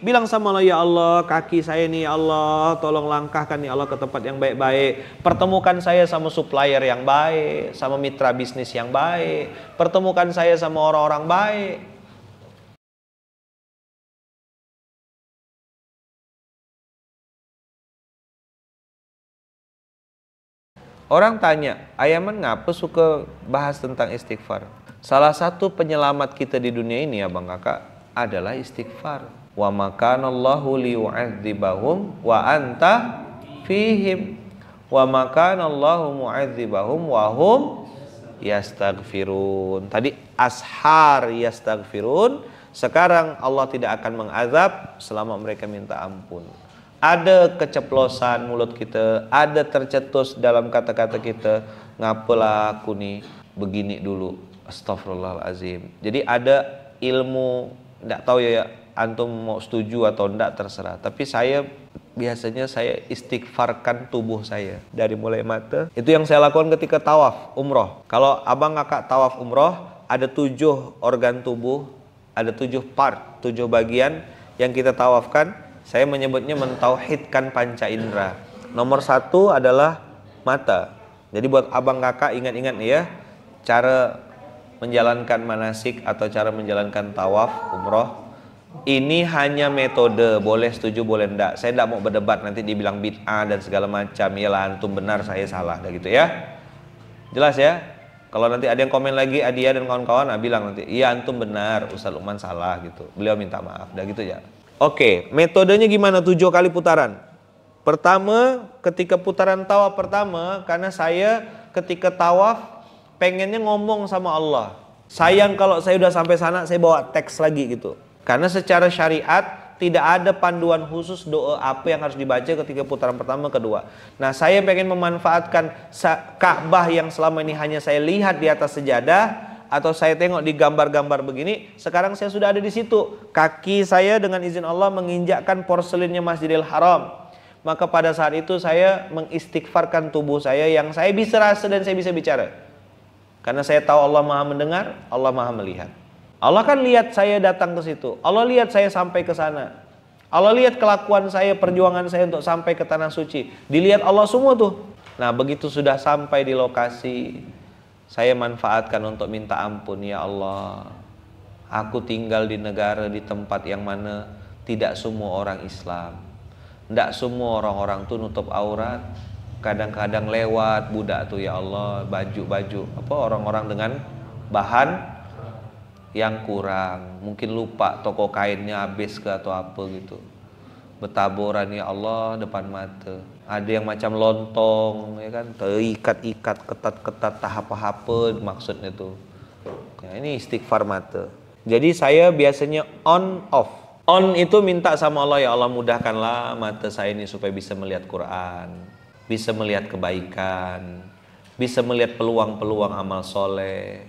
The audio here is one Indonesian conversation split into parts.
bilang sama Allah, ya Allah, kaki saya nih ya Allah, tolong langkahkan ya Allah ke tempat yang baik-baik. Pertemukan saya sama supplier yang baik, sama mitra bisnis yang baik. Pertemukan saya sama orang-orang baik. Orang tanya, Ayaman ngapa suka bahas tentang istighfar? Salah satu penyelamat kita di dunia ini ya bang kakak, adalah istighfar. Wa makanallahu liyu'adzibahum wa anta fihim. Wa makanallahu mu'adzibahum wa hum yastaghfirun. Tadi ashar yastaghfirun. Sekarang Allah tidak akan mengazab selama mereka minta ampun. Ada keceplosan mulut kita, ada tercetus dalam kata-kata kita, ngapela aku nih, begini dulu, astagfirullahalazim. Jadi ada ilmu tidak tahu ya, antum mau setuju atau tidak terserah. Tapi saya biasanya saya istighfarkan tubuh saya dari mulai mata. Itu yang saya lakukan ketika tawaf umroh. Kalau abang kakak tawaf umroh, ada tujuh organ tubuh, ada tujuh part, tujuh bagian yang kita tawafkan. Saya menyebutnya mentauhidkan panca indera. Nomor satu adalah mata. Jadi buat abang kakak ingat-ingat ya, cara menjalankan manasik atau cara menjalankan tawaf umroh ini hanya metode boleh setuju boleh enggak saya enggak mau berdebat nanti dibilang bid'ah dan segala macam lah antum benar saya salah dah gitu ya jelas ya kalau nanti ada yang komen lagi Adia dan kawan-kawan nah bilang nanti iya antum benar Ustaz Luman salah gitu beliau minta maaf dah gitu ya oke metodenya gimana tujuh kali putaran pertama ketika putaran tawaf pertama karena saya ketika tawaf pengennya ngomong sama Allah. Sayang kalau saya udah sampai sana, saya bawa teks lagi gitu. Karena secara syariat tidak ada panduan khusus doa apa yang harus dibaca ketika putaran pertama kedua. Nah, saya pengen memanfaatkan Ka'bah yang selama ini hanya saya lihat di atas sejadah atau saya tengok di gambar-gambar begini, sekarang saya sudah ada di situ. Kaki saya dengan izin Allah menginjakkan porselinnya Masjidil Haram. Maka pada saat itu saya mengistighfarkan tubuh saya yang saya bisa rasa dan saya bisa bicara. Karena saya tahu Allah Maha mendengar, Allah Maha melihat. Allah kan lihat saya datang ke situ. Allah lihat saya sampai ke sana. Allah lihat kelakuan saya, perjuangan saya untuk sampai ke tanah suci. Dilihat Allah semua tuh. Nah, begitu sudah sampai di lokasi, saya manfaatkan untuk minta ampun ya Allah. Aku tinggal di negara di tempat yang mana tidak semua orang Islam. Tidak semua orang-orang tuh nutup aurat, kadang-kadang lewat budak tuh ya Allah baju-baju apa orang-orang dengan bahan yang kurang mungkin lupa toko kainnya habis ke atau apa gitu betaboran ya Allah depan mata ada yang macam lontong ya kan terikat-ikat ketat-ketat tahap apa maksudnya tuh ya, ini istighfar mata jadi saya biasanya on off on itu minta sama Allah ya Allah mudahkanlah mata saya ini supaya bisa melihat Quran bisa melihat kebaikan, bisa melihat peluang-peluang amal soleh,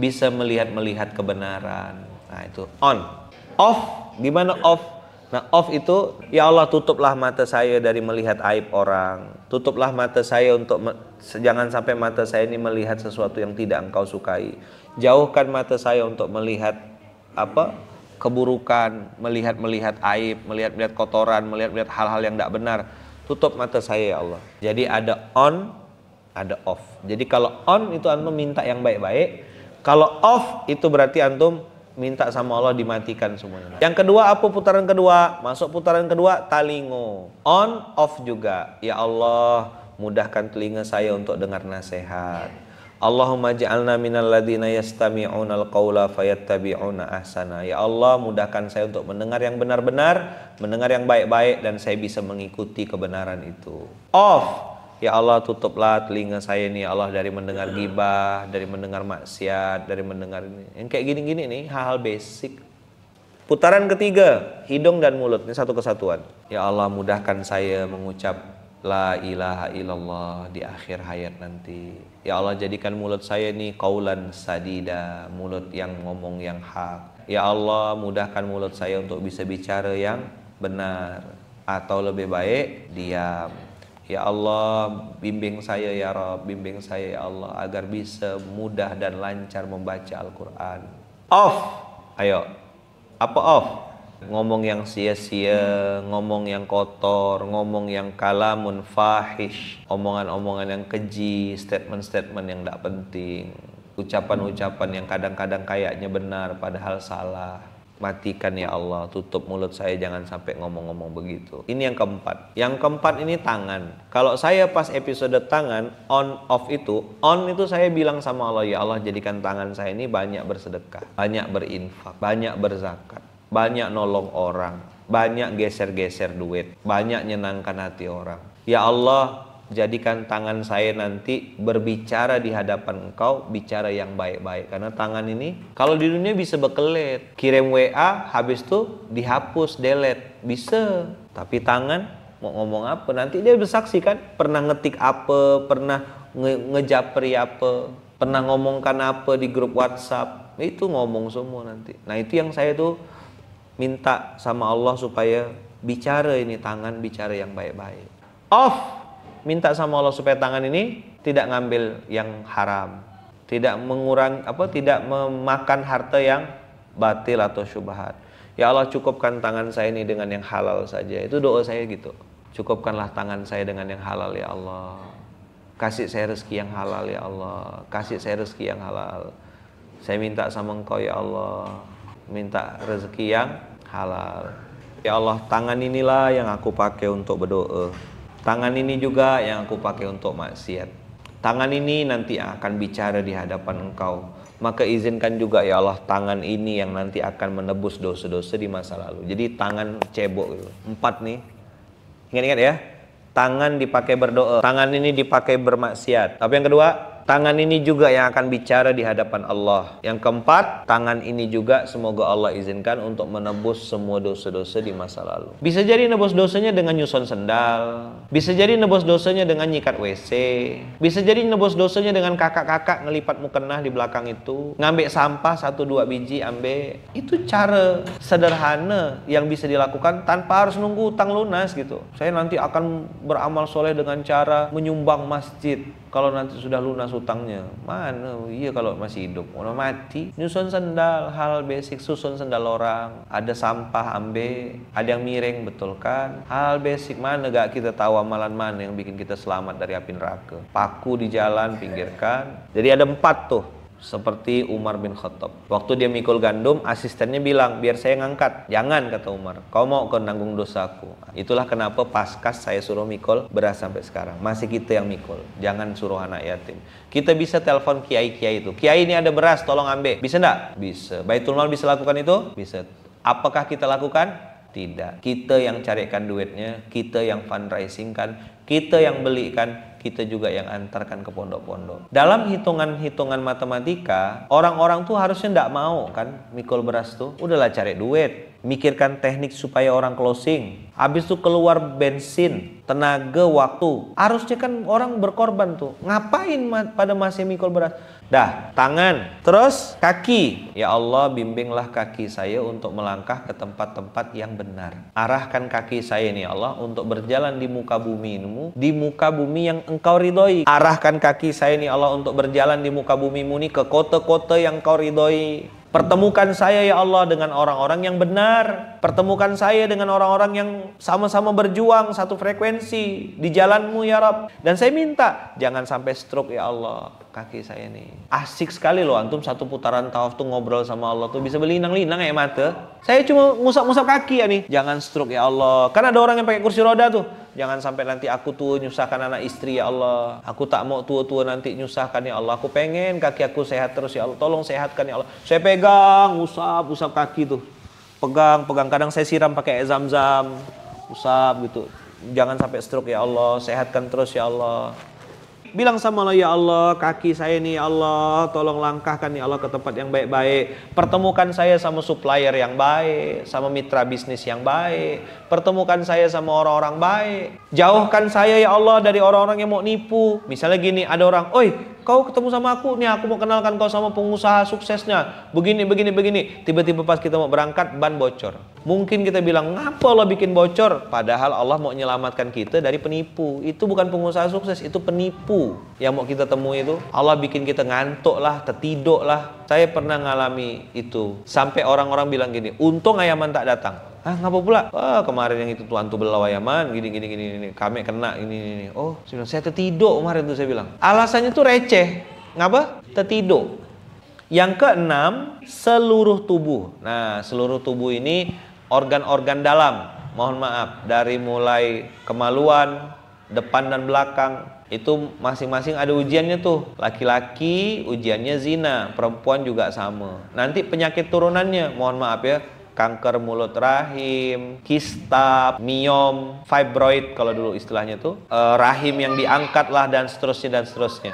bisa melihat-melihat kebenaran. Nah itu on. Off, gimana off? Nah off itu, ya Allah tutuplah mata saya dari melihat aib orang. Tutuplah mata saya untuk, jangan sampai mata saya ini melihat sesuatu yang tidak engkau sukai. Jauhkan mata saya untuk melihat apa keburukan, melihat-melihat aib, melihat-melihat kotoran, melihat-melihat hal-hal yang tidak benar Tutup mata saya ya Allah. Jadi ada on, ada off. Jadi kalau on itu antum minta yang baik-baik, kalau off itu berarti antum minta sama Allah dimatikan semuanya. Yang kedua apa putaran kedua? Masuk putaran kedua talingo. On off juga. Ya Allah, mudahkan telinga saya untuk dengar nasihat Allahumma ja'alna minal ladina yastami'una al-qawla fayattabi'una ahsana. Ya Allah, mudahkan saya untuk mendengar yang benar-benar, mendengar yang baik-baik dan saya bisa mengikuti kebenaran itu. Off. Ya Allah, tutuplah telinga saya ini ya Allah dari mendengar gibah, dari mendengar maksiat, dari mendengar ini. Yang kayak gini-gini nih, hal-hal basic. Putaran ketiga, hidung dan mulut. Ini satu kesatuan. Ya Allah, mudahkan saya mengucap La ilaha illallah di akhir hayat nanti. Ya Allah jadikan mulut saya ini kaulan sadida, mulut yang ngomong yang hak. Ya Allah mudahkan mulut saya untuk bisa bicara yang benar atau lebih baik diam. Ya Allah bimbing saya ya Rob, bimbing saya ya Allah agar bisa mudah dan lancar membaca Al-Quran. Off, ayo. Apa off? ngomong yang sia-sia, ngomong yang kotor, ngomong yang kalamun fahish, omongan-omongan yang keji, statement-statement yang tidak penting, ucapan-ucapan yang kadang-kadang kayaknya benar padahal salah. Matikan ya Allah, tutup mulut saya jangan sampai ngomong-ngomong begitu. Ini yang keempat. Yang keempat ini tangan. Kalau saya pas episode tangan on off itu, on itu saya bilang sama Allah, ya Allah jadikan tangan saya ini banyak bersedekah, banyak berinfak, banyak berzakat banyak nolong orang, banyak geser-geser duit, banyak nyenangkan hati orang. Ya Allah, jadikan tangan saya nanti berbicara di hadapan engkau bicara yang baik-baik karena tangan ini kalau di dunia bisa bekelet kirim WA habis tuh dihapus delete bisa tapi tangan mau ngomong apa nanti dia bersaksi kan pernah ngetik apa pernah nge ngejapri apa pernah ngomongkan apa di grup WhatsApp itu ngomong semua nanti nah itu yang saya tuh minta sama Allah supaya bicara ini tangan bicara yang baik-baik. Off, minta sama Allah supaya tangan ini tidak ngambil yang haram, tidak mengurang apa tidak memakan harta yang batil atau syubhat. Ya Allah cukupkan tangan saya ini dengan yang halal saja. Itu doa saya gitu. Cukupkanlah tangan saya dengan yang halal ya Allah. Kasih saya rezeki yang halal ya Allah. Kasih saya rezeki yang halal. Saya minta sama Engkau ya Allah minta rezeki yang halal. Ya Allah, tangan inilah yang aku pakai untuk berdoa. Tangan ini juga yang aku pakai untuk maksiat. Tangan ini nanti akan bicara di hadapan Engkau. Maka izinkan juga ya Allah tangan ini yang nanti akan menebus dosa-dosa di masa lalu. Jadi tangan cebok gitu. Empat nih. Ingat-ingat ya. Tangan dipakai berdoa. Tangan ini dipakai bermaksiat. Tapi yang kedua, tangan ini juga yang akan bicara di hadapan Allah. Yang keempat, tangan ini juga semoga Allah izinkan untuk menebus semua dosa-dosa di masa lalu. Bisa jadi nebus dosanya dengan nyusun sendal, bisa jadi nebus dosanya dengan nyikat WC, bisa jadi nebus dosanya dengan kakak-kakak ngelipat mukenah di belakang itu, ngambil sampah satu dua biji ambek. Itu cara sederhana yang bisa dilakukan tanpa harus nunggu utang lunas gitu. Saya nanti akan beramal soleh dengan cara menyumbang masjid kalau nanti sudah lunas utangnya, mana iya kalau masih hidup mau mati nyusun sendal hal basic susun sendal orang ada sampah ambe ada yang miring betul kan hal basic mana gak kita tahu amalan mana yang bikin kita selamat dari api neraka paku di jalan pinggirkan jadi ada empat tuh seperti Umar bin Khattab. Waktu dia mikul gandum, asistennya bilang, biar saya ngangkat. Jangan, kata Umar. Kau mau kau nanggung dosaku. Itulah kenapa paskas saya suruh mikul beras sampai sekarang. Masih kita yang mikul. Jangan suruh anak yatim. Kita bisa telepon kiai-kiai itu. Kiai ini ada beras, tolong ambil. Bisa enggak? Bisa. Baitul Mal bisa lakukan itu? Bisa. Apakah kita lakukan? Tidak. Kita yang carikan duitnya, kita yang fundraising kan, kita yang belikan, kita juga yang antarkan ke pondok-pondok. Dalam hitungan-hitungan matematika, orang-orang tuh harusnya tidak mau kan mikul beras tuh. Udahlah cari duit, mikirkan teknik supaya orang closing. Habis itu keluar bensin, tenaga, waktu. Harusnya kan orang berkorban tuh. Ngapain pada masih mikul beras? Dah, tangan. Terus kaki. Ya Allah, bimbinglah kaki saya untuk melangkah ke tempat-tempat yang benar. Arahkan kaki saya nih ya Allah untuk berjalan di muka bumimu, di muka bumi yang engkau ridhoi. Arahkan kaki saya nih ya Allah untuk berjalan di muka bumimu nih ke kota-kota yang engkau ridhoi. Pertemukan saya ya Allah dengan orang-orang yang benar. Pertemukan saya dengan orang-orang yang sama-sama berjuang satu frekuensi di jalanmu ya Rob. Dan saya minta jangan sampai stroke ya Allah kaki saya ini Asik sekali loh antum satu putaran tawaf tuh ngobrol sama Allah tuh bisa berlinang-linang ya mata. Saya cuma ngusap-ngusap kaki ya nih. Jangan stroke ya Allah. Karena ada orang yang pakai kursi roda tuh. Jangan sampai nanti aku tuh nyusahkan anak istri ya Allah. Aku tak mau tua-tua nanti nyusahkan ya Allah. Aku pengen kaki aku sehat terus ya Allah. Tolong sehatkan ya Allah. Saya pegang pegang, usap, usap kaki tuh. Pegang, pegang. Kadang saya siram pakai zam-zam, usap gitu. Jangan sampai stroke ya Allah, sehatkan terus ya Allah. Bilang sama Allah, ya Allah, kaki saya ini ya Allah, tolong langkahkan ya Allah ke tempat yang baik-baik. Pertemukan saya sama supplier yang baik, sama mitra bisnis yang baik. Pertemukan saya sama orang-orang baik. Jauhkan saya ya Allah dari orang-orang yang mau nipu. Misalnya gini, ada orang, oi kau ketemu sama aku nih aku mau kenalkan kau sama pengusaha suksesnya begini begini begini tiba-tiba pas kita mau berangkat ban bocor mungkin kita bilang ngapa Allah bikin bocor padahal Allah mau menyelamatkan kita dari penipu itu bukan pengusaha sukses itu penipu yang mau kita temui itu Allah bikin kita ngantuk lah tertidur lah saya pernah ngalami itu sampai orang-orang bilang gini untung ayaman tak datang ah ngapa pula oh, kemarin yang itu tuan tuh belawayaman gini gini gini ini kami kena ini ini oh saya, saya tertidur kemarin tuh saya bilang alasannya tuh receh ngapa tertidur yang keenam seluruh tubuh nah seluruh tubuh ini organ-organ dalam mohon maaf dari mulai kemaluan depan dan belakang itu masing-masing ada ujiannya tuh laki-laki ujiannya zina perempuan juga sama nanti penyakit turunannya mohon maaf ya kanker mulut rahim, kista, miom, fibroid kalau dulu istilahnya tuh, eh, rahim yang diangkat lah dan seterusnya dan seterusnya.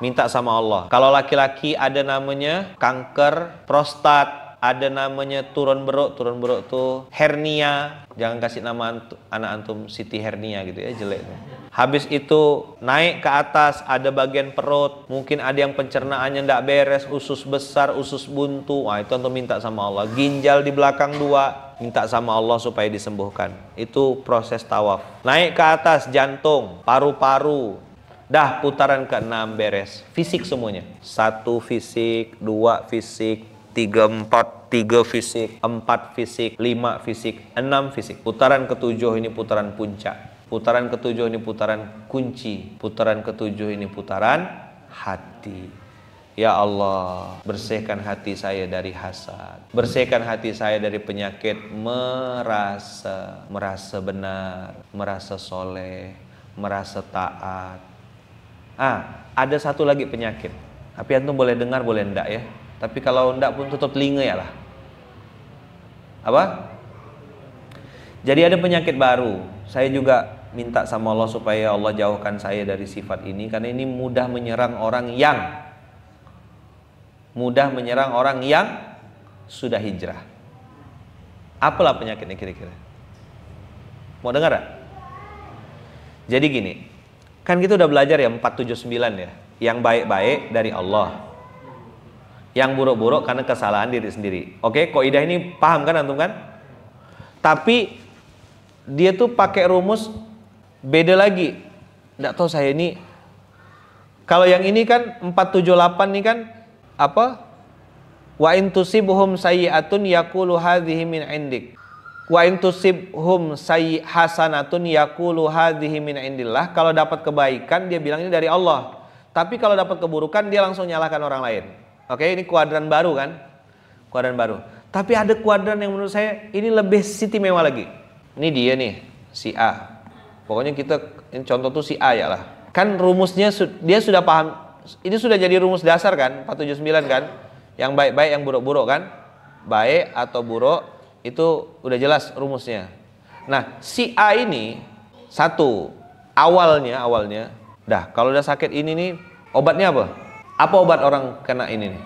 Minta sama Allah. Kalau laki-laki ada namanya kanker prostat, ada namanya turun beruk, turun beruk tuh hernia. Jangan kasih nama antu, anak antum Siti hernia gitu ya, jelek. Tuh. Habis itu naik ke atas ada bagian perut, mungkin ada yang pencernaannya tidak beres, usus besar, usus buntu. Wah itu untuk minta sama Allah. Ginjal di belakang dua, minta sama Allah supaya disembuhkan. Itu proses tawaf. Naik ke atas jantung, paru-paru, Dah putaran ke-6 beres. Fisik semuanya. Satu fisik, dua fisik, tiga empat, tiga fisik, empat fisik, lima fisik, enam fisik. Putaran ketujuh ini putaran puncak. Putaran ketujuh ini putaran kunci, putaran ketujuh ini putaran hati. Ya Allah, bersihkan hati saya dari hasad. Bersihkan hati saya dari penyakit merasa, merasa benar, merasa soleh, merasa taat. Ah, ada satu lagi penyakit. Tapi antum boleh dengar, boleh enggak ya. Tapi kalau enggak pun tutup telinga ya lah. Apa? Jadi ada penyakit baru. Saya juga minta sama Allah supaya Allah jauhkan saya dari sifat ini karena ini mudah menyerang orang yang mudah menyerang orang yang sudah hijrah. Apalah penyakitnya kira-kira? Mau dengar gak? Jadi gini, kan kita udah belajar ya 479 ya, yang baik-baik dari Allah. Yang buruk-buruk karena kesalahan diri sendiri. Oke, kok idah ini paham kan antum kan? Tapi dia tuh pakai rumus beda lagi tidak tahu saya ini kalau yang ini kan 478 ini kan apa wa in tusibhum sayyi'atun yaqulu hadhihi min indik wa in tusibhum sayy hasanatun yaqulu hadhihi min indillah kalau dapat kebaikan dia bilang ini dari Allah tapi kalau dapat keburukan dia langsung nyalahkan orang lain oke ini kuadran baru kan kuadran baru tapi ada kuadran yang menurut saya ini lebih sitimewa lagi ini dia nih si A Pokoknya kita ini contoh tuh si A ya lah. Kan rumusnya dia sudah paham. Ini sudah jadi rumus dasar kan 479 kan? Yang baik-baik yang buruk-buruk kan? Baik atau buruk itu udah jelas rumusnya. Nah, si A ini satu awalnya awalnya dah kalau udah sakit ini nih obatnya apa? Apa obat orang kena ini nih?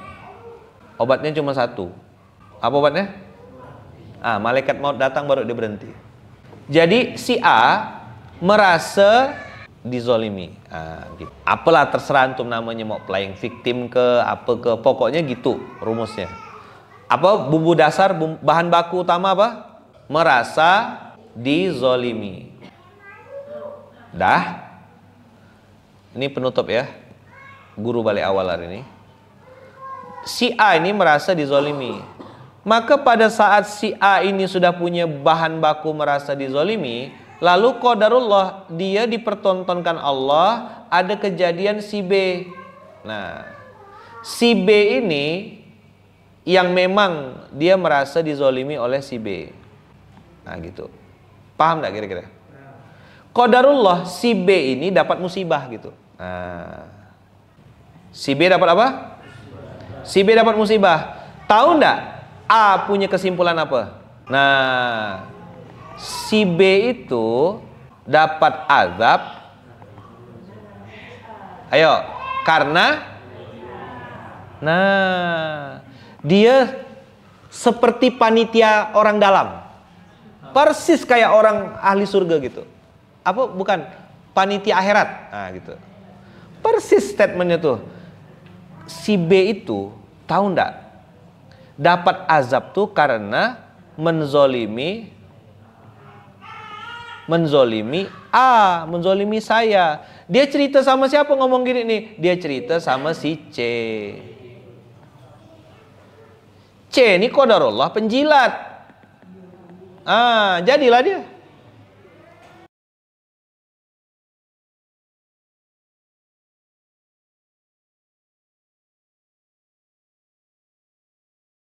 Obatnya cuma satu. Apa obatnya? Ah, malaikat maut datang baru dia berhenti. Jadi si A merasa dizolimi. Ah, gitu. Apalah terserah antum namanya mau playing victim ke apa ke pokoknya gitu rumusnya. Apa bumbu dasar bahan baku utama apa? Merasa dizolimi. Dah. Ini penutup ya. Guru balik awal hari ini. Si A ini merasa dizolimi. Maka pada saat si A ini sudah punya bahan baku merasa dizolimi, Lalu qadarullah dia dipertontonkan Allah ada kejadian si B. Nah, si B ini yang memang dia merasa dizolimi oleh si B. Nah gitu. Paham enggak kira-kira? Qadarullah si B ini dapat musibah gitu. Nah. Si B dapat apa? Si B dapat musibah. Tahu enggak? A punya kesimpulan apa? Nah, si B itu dapat azab ayo karena nah dia seperti panitia orang dalam persis kayak orang ahli surga gitu apa bukan panitia akhirat nah gitu persis statementnya tuh si B itu tahu ndak dapat azab tuh karena menzolimi menzolimi A, menzolimi saya. Dia cerita sama siapa ngomong gini nih? Dia cerita sama si C. C ini kodarullah penjilat. Ah, jadilah dia.